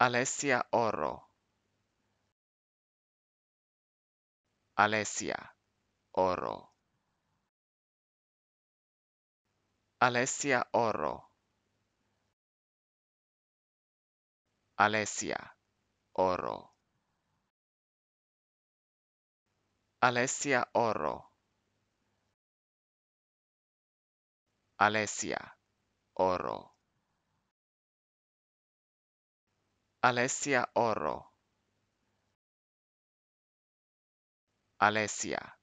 Alessia Oro. Alessia Oro. Alessia Oro. Alessia Oro. Alessia Oro. Alessia Oro. Alessia Oro. Alessia.